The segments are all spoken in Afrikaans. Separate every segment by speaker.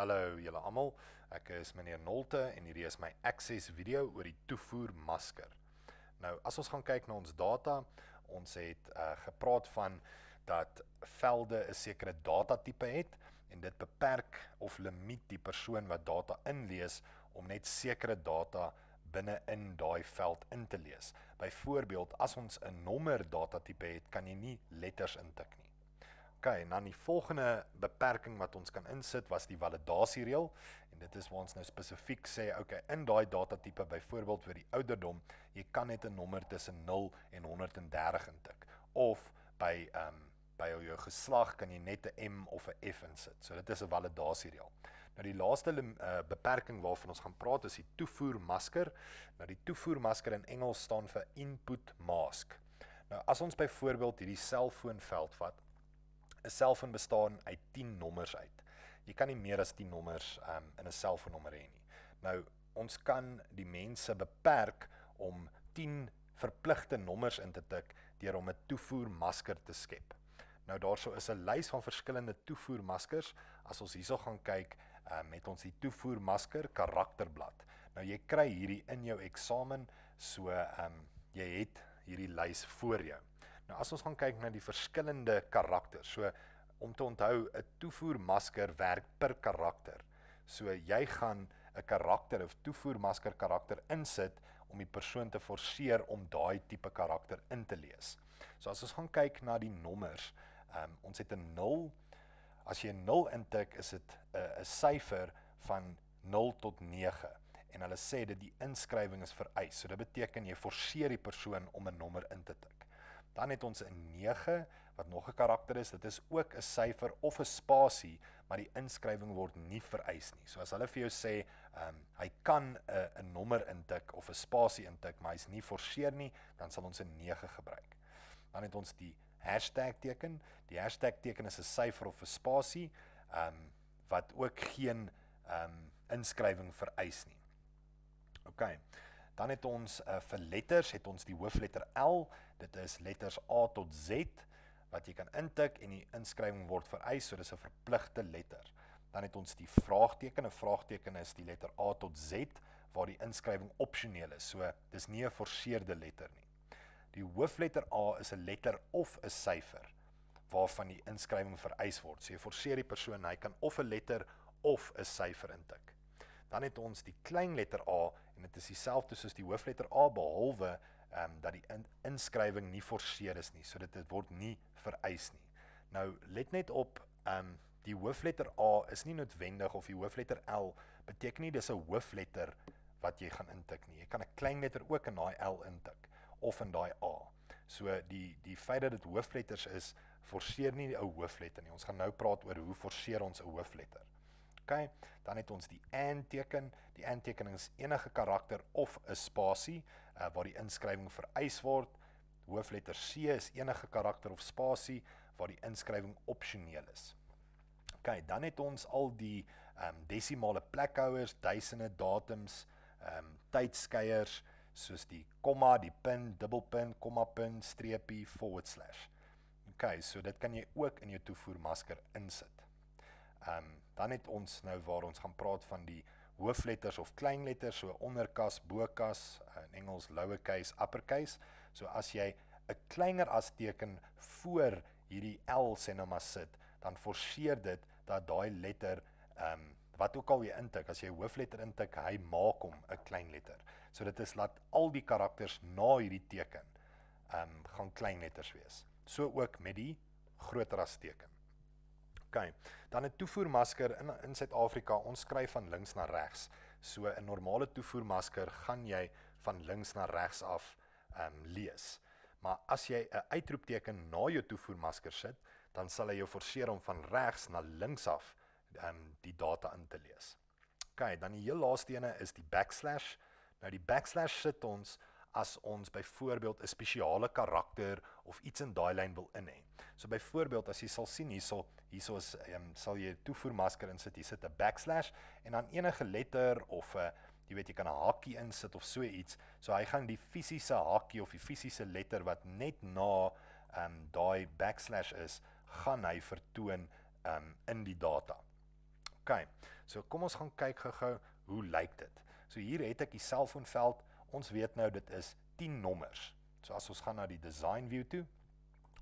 Speaker 1: Hallo julle almal. Ek is meneer Nolte en hierdie is my access video oor die toevoer masker. Nou as ons gaan kyk na ons data, ons het uh, gepraat van dat velde 'n sekere datatipe het en dit beperk of limiet die persoon wat data inlees om net sekere data binne in daai veld in te lees. Byvoorbeeld as ons 'n nommer datatipe het, kan jy nie letters intik nie. OK, en dan die volgende beperking wat ons kan insit was die validasie reël en dit is waar ons nou spesifiek sê OK, in daai datatipe byvoorbeeld vir die ouderdom, jy kan net 'n nommer tussen 0 en 130 intik of by ehm um, by jou geslag kan jy net 'n M of 'n F insit. So dit is 'n validasie reël. Nou die laaste uh, beperking waarvan ons gaan praat is die toevoer masker. Nou die toevoer masker in Engels staan vir input mask. Nou as ons byvoorbeeld hierdie selfoonveld vat, 'n selfoon bestaan uit 10 nommers uit. Jy kan nie meer as 10 nommers um, in 'n selfoonnommer hê nie. Nou ons kan die mense beperk om 10 verpligte nommers in te tik deur om 'n toevoermasker te skep. Nou daarsou is 'n lys van verskillende toevoermaskers. As ons hierso gaan kyk, um, het ons die toevoermasker karakterblad. Nou jy kry hierdie in jou eksamen, so ehm um, jy het hierdie lys voor jou. Nou as ons gaan kyk na die verskillende karakters. So om te onthou 'n toevoermasker werk per karakter. So jy gaan 'n karakter of toevoermasker karakter insit om die persoon te forceer om daai tipe karakter in te lees. So as ons gaan kyk na die nommers, um, ons het 'n 0. As jy 'n 0 intik, is dit 'n uh, 'n syfer van 0 tot 9 en hulle sê dat die inskrywing is vereis. So dit beteken jy forceer die persoon om 'n nommer in te tik. Dan het ons 'n 9 wat nog 'n karakter is. Dit is ook 'n syfer of 'n spasie, maar die inskrywing word nie vereis nie. So as hulle vir jou sê, ehm um, hy kan 'n 'n nommer intik of 'n spasie intik, maar hy's nie geforseer nie, dan sal ons 'n 9 gebruik. Dan het ons die hashtag teken. Die hashtag teken is 'n syfer of 'n spasie, ehm um, wat ook geen ehm um, inskrywing vereis nie. OK. Dan het ons uh, vir letters het ons die hoofletter L. Dit is letters A tot Z wat jy kan intik en die inskrywing word vereis, so dis 'n verpligte letter. Dan het ons die vraagteken. 'n Vraagteken is die letter A tot Z waar die inskrywing opsioneel is. So dis nie 'n geforseerde letter nie. Die hoofletter A is 'n letter of 'n syfer waarvan die inskrywing vereis word. So jy forceer die persoon, hy kan of 'n letter of 'n syfer intik dan het ons die klein letter A en dit is dieselfde soos die hoofletter A behalwe ehm um, dat die in, inskrywing nie geforseer is nie, so dit dit word nie vereis nie. Nou let net op ehm um, die hoofletter A is nie noodwendig of die hoofletter L beteken nie dis 'n hoofletter wat jy gaan intik nie. Jy kan 'n klein letter ook in daai L intik of in daai A. So die die feit dat dit hoofletters is, forceer nie die ou hoofletter nie. Ons gaan nou praat oor hoe forceer ons 'n hoofletter okay? Dan het ons die and teken. Die and teken is enige karakter of 'n spasie uh, waar die inskrywing vereis word. Hoofletter C is enige karakter of spasie waar die inskrywing opsioneel is. Okay, dan het ons al die ehm um, desimale plekhouers, duisende datums, ehm um, tydskeiers soos die komma, die punt, dubbelpunt, komma punt, streepie, forward slash. Okay, so dit kan jy ook in jou toevoermasker insit. Ehm um, dan het ons nou waar ons gaan praat van die hoofletters of kleinletters so onderkas, bokas, in Engels lowercase, uppercase. So as jy 'n kleiner as teken voor hierdie L sê nou maar sit, dan forceer dit dat daai letter ehm um, wat ook al jy intik, as jy hoofletter intik, hy maak hom 'n kleinletter. So dit is laat al die karakters na hierdie teken ehm um, gaan kleinletters wees. So ook met die groter as teken. OK. Dan 'n toevoermasker in in Suid-Afrika, ons skryf van links na regs. So 'n normale toevoermasker gaan jy van links na regs af ehm um, lees. Maar as jy 'n uitroepteken na jou toevoermasker sit, dan sal hy jou forceer om van regs na links af ehm um, die data in te lees. OK, dan die heel laaste ene is die backslash. Nou die backslash sit ons as ons byvoorbeeld 'n spesiale karakter of iets in daai lyn wil in hê. So byvoorbeeld as jy sal sien hierso, hierso is ehm um, sal jy 'n toevoermasker insit, hier sit 'n backslash en dan enige letter of 'n uh, jy weet jy kan 'n hakie insit of so iets. So hy gaan die fisiese hakie of die fisiese letter wat net na ehm um, daai backslash is, gaan hy vertoon ehm um, in die data. OK. So kom ons gaan kyk gou-gou hoe lyk dit. So hier het ek die selfoonveld Ons weet nou dit is 10 nommers. So as ons gaan na die design view toe,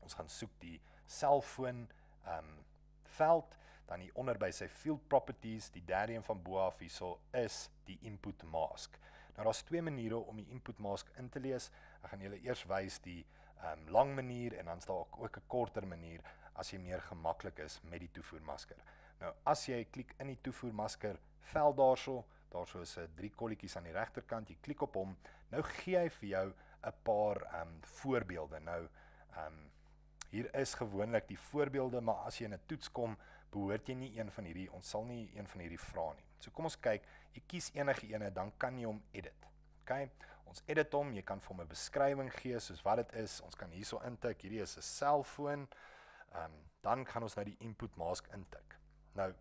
Speaker 1: ons gaan soek die selfoon ehm um, veld, dan hier onder by sy field properties, die derde een van bo af hierso is die input mask. Nou daar's twee maniere om die input mask in te lees. Ek gaan julle eers wys die ehm um, lang manier en dan staan ook 'n korter manier as jy meer gemaklik is met die toevoermasker. Nou as jy klik in die toevoermasker veld daarso, daar so 'n drie kolletjies aan die regterkant, jy klik op hom. Nou gee hy vir jou 'n paar ehm um, voorbeelde. Nou ehm um, hier is gewoonlik die voorbeelde, maar as jy in 'n toets kom, behoort jy nie een van hierdie, ons sal nie een van hierdie vra nie. So kom ons kyk, jy kies enige een en dan kan jy hom edit. OK? Ons edit hom, jy kan vir hom 'n beskrywing gee soos wat dit is. Ons kan hierso intik, hierdie is 'n selfoon. Ehm um, dan kan ons nou die input mask intik. Nou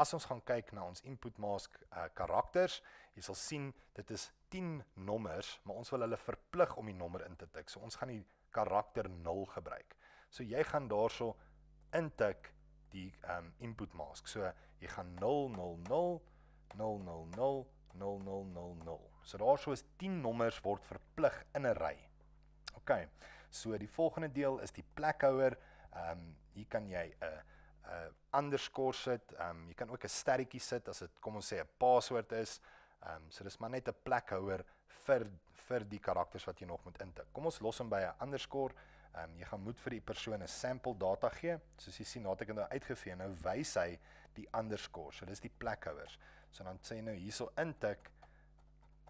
Speaker 1: as ons gaan kyk na ons input mask uh, eh, karakters, jy sal sien dit is 10 nommers, maar ons wil hulle verplig om die nommer in te tik. So ons gaan die karakter 0 gebruik. So jy gaan daarso intik die um ehm, input mask. So jy gaan 000 000 000 000. So daarso is 10 nommers word verplig in 'n ry. OK. So die volgende deel is die plekhouer. Um ehm, hier kan jy 'n uh, uh underscore sit. Um ehm, jy kan ook 'n sterretjie sit as dit kom ons sê 'n password is. Um so dis maar net 'n plekhouer vir vir die karakters wat jy nog moet intik. Kom ons los hom by 'n underscore. Um jy gaan moet vir die persoon 'n sample data gee. Soos jy sien, nadat ek nou uitgevee nou wys hy die underscore. So dis die plekhouers. So dan sê jy nou hierso intik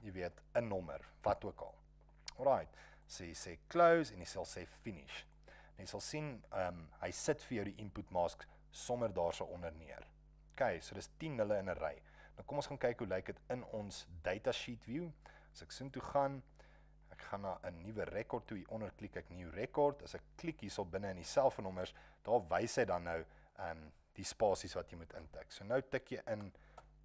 Speaker 1: jy weet 'n nommer, wat ook al. Alraight. So jy sê close en jy sê finish. Jy sal sien, ehm um, hy sit vir jou die input mask sommer daarse so onder neer. OK, so dis 10 hulle in 'n ry. Nou kom ons gaan kyk hoe lyk dit in ons data sheet view. As ek sien toe gaan, ek gaan na 'n nuwe rekord toe hier onder klik ek nuwe rekord. As ek klik hierop binne in die selfoonnommers, daar wys hy dan nou ehm um, die spasies wat jy moet intik. So nou tik jy in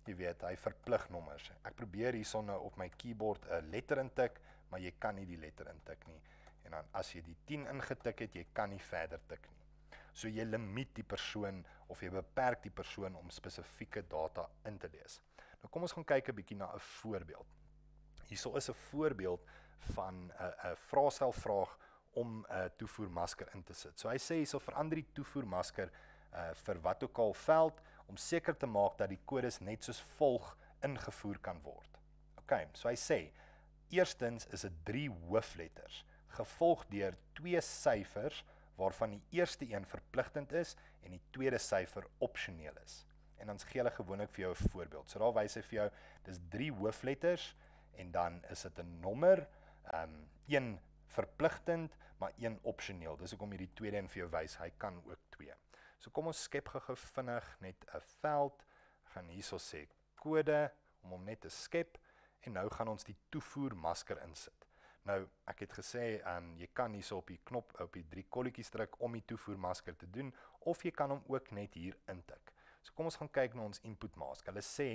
Speaker 1: Jy weet, hy verplig nommers. Ek probeer hierson nou op my keyboard 'n letter intik, maar jy kan nie die letter intik nie. En dan as jy die 10 ingetik het, jy kan nie verder tik nie. So jy limiteer die persoon of jy beperk die persoon om spesifieke data in te lees. Nou kom ons gaan kyk 'n bietjie na 'n voorbeeld. Hierso is 'n voorbeeld van 'n 'n vraestelvraag om 'n toevoermasker in te sit. So hy sê hierso verander die toevoermasker uh vir wat ook al veld om seker te maak dat die kodes net soos volg ingevoer kan word. OK, so hy sê eerstens is dit drie hoofletters gevolg deur twee syfers waarvan die eerste een verpligtend is en die tweede syfer opsioneel is. En dan gee hulle gewoonlik vir jou 'n voorbeeld. So daar wys hy vir jou, dis drie hoofletters en dan is dit 'n nommer, ehm um, een verpligtend, maar een opsioneel. Dis hoekom hierdie tweede een vir jou wys, hy kan ook twee. So kom ons skep gou-gou vinnig net 'n veld gaan hierso sê kode om hom net te skep en nou gaan ons die toevoer masker insit. Nou, ek het gesê aan um, ehm, jy kan hierso op die knop op die drie kolletjies druk om die toevoermasker te doen of jy kan hom ook net hier intik. So kom ons gaan kyk na ons input mask. Hulle sê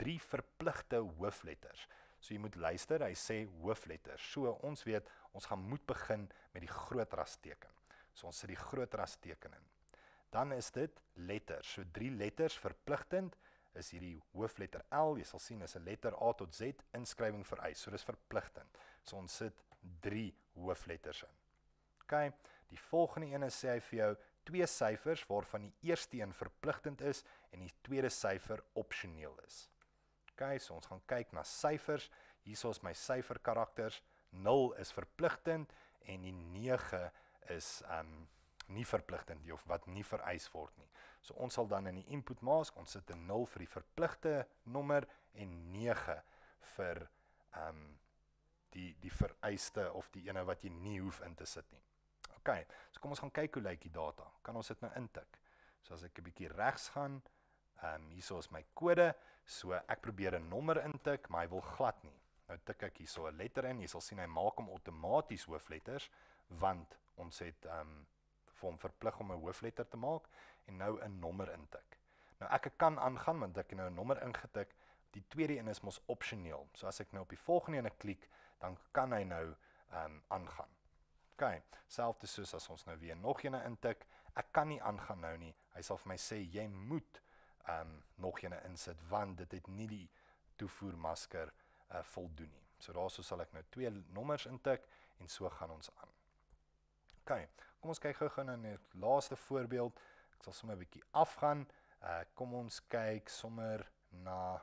Speaker 1: drie verpligte hoofletters. So jy moet luister, hy sê hoofletters. So ons weet ons gaan moet begin met die groot rasteken. So ons sit die groot rasteken in. Dan is dit letters. So drie letters verpligtend is hierdie hoofletter L, jy sal sien is 'n letter A tot Z inskrywing vereis, so dis verpligtend. So ons sit 3 hoofletters in. OK, die volgende een sê hy vir jou twee syfers waarvan die eerste een verpligtend is en die tweede syfer opsioneel is. OK, so ons gaan kyk na syfers. Hierso is my syferkarakters. 0 is verpligtend en die 9 is um nie verpligtend nie of wat nie vereis word nie. So ons sal dan in die input mask, ons sit 'n 0 vir die verpligte nommer en 9 vir ehm um, die die vereiste of die ene wat jy nie hoef in te sit nie. OK. So kom ons gaan kyk hoe lyk die data. Kan ons dit nou intik? So as ek 'n bietjie regs gaan, ehm um, hierso is my kode. So ek probeer 'n nommer intik, maar hy wil glad nie. Nou tik ek hierso 'n letter in. Jy sal sien hy maak hom outomaties hoofletters want ons het ehm um, vir hom verplig om 'n hoofletter te maak en nou 'n nommer intik. Nou ek kan aangaan want ek het nou 'n nommer ingetik. Die tweede een is mos opsioneel. So as ek nou op die volgende een klik, dan kan hy nou ehm um, aangaan. OK. Selfs soos as ons nou weer nog een intik, ek kan nie aangaan nou nie. Hy sal vir my sê jy moet ehm um, nog een insit want dit het nie die toevoermasker uh, voldoen nie. So daaroor so sal ek nou twee nommers intik en so gaan ons aan. OK. Kom ons kyk gou-gou na die laaste voorbeeld. Ek sal sommer 'n bietjie afgaan. Uh kom ons kyk sommer na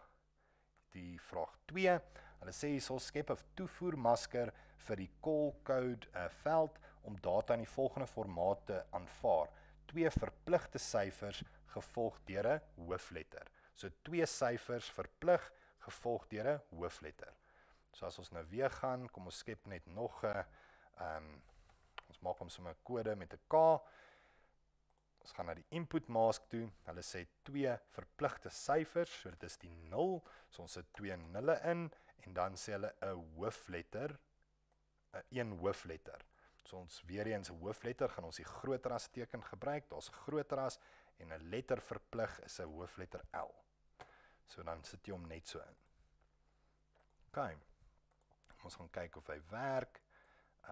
Speaker 1: die vraag 2. Hulle sê hierso skep 'n toevoermasker vir die call code uh, eh, veld om data in die volgende formaat te aanvaar: twee verpligte syfers gevolg deur 'n hoofletter. So twee syfers verplig gevolg deur 'n hoofletter. So as ons nou weer gaan, kom ons skep net nog 'n ehm um, Ons maak hom sommer 'n kode met 'n K. Ons gaan na die input mask toe. Hulle sê twee verpligte syfers, so dit is die 0. So ons sit twee nulle in en dan sê hulle 'n hoofletter, 'n een hoofletter. So ons weer eens 'n hoofletter gaan ons die groter as teken gebruik. Daar's 'n groter as en 'n letter verplig is 'n hoofletter L. So dan sit jy hom net so in. OK. Ons gaan kyk of hy werk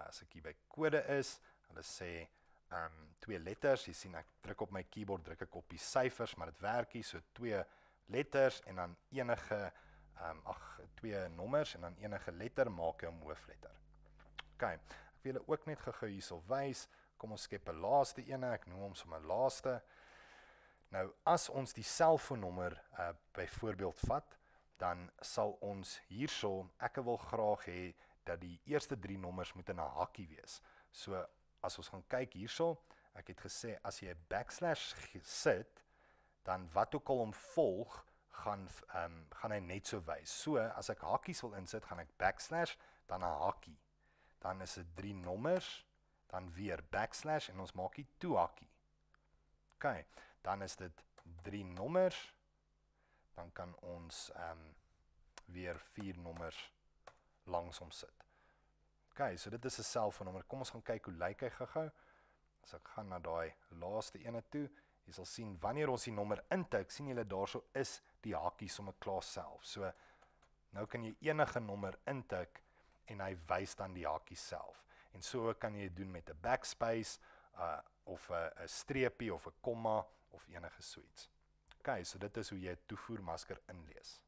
Speaker 1: as ek hier by kode is, hulle sê ehm um, twee letters, jy sien ek druk op my keyboard druk ek op die syfers, maar dit werk hier so twee letters en dan enige ehm um, ag twee nommers en dan enige letter maak hy 'n hoofletter. OK. Ek wil julle ook net gou-gou hierso wys. Kom ons skep 'n laaste een, ek noem hom sommer laaste. Nou as ons die selfoonnommer uh byvoorbeeld vat, dan sal ons hierso ek wil graag hê dat die eerste 3 nommers moet in 'n hakkie wees. So as ons gaan kyk hierso, ek het gesê as jy 'n backslash sit, dan wat ook al hom volg, gaan ehm um, gaan hy net so wys. So as ek hakkies wil insit, gaan ek backslash dan 'n hakkie. Dan is dit 3 nommers, dan weer backslash en ons maak die toe hakkie. OK, dan is dit 3 nommers. Dan kan ons ehm um, weer 4 nommers langs hom sit. OK, so dit is 'n selfoonnommer. Kom ons gaan kyk hoe lyk hy gou-gou. As ek gaan na daai laaste een toe, jy sal sien wanneer ons die nommer intik, sien julle daarso is die hakkie sommer klaar self. So nou kan jy enige nommer intik en hy wys dan die hakkie self. En so kan jy dit doen met 'n backspace uh of 'n 'n streepie of 'n komma of enige suits. OK, so dit is hoe jy 'n toevoermasker inlees.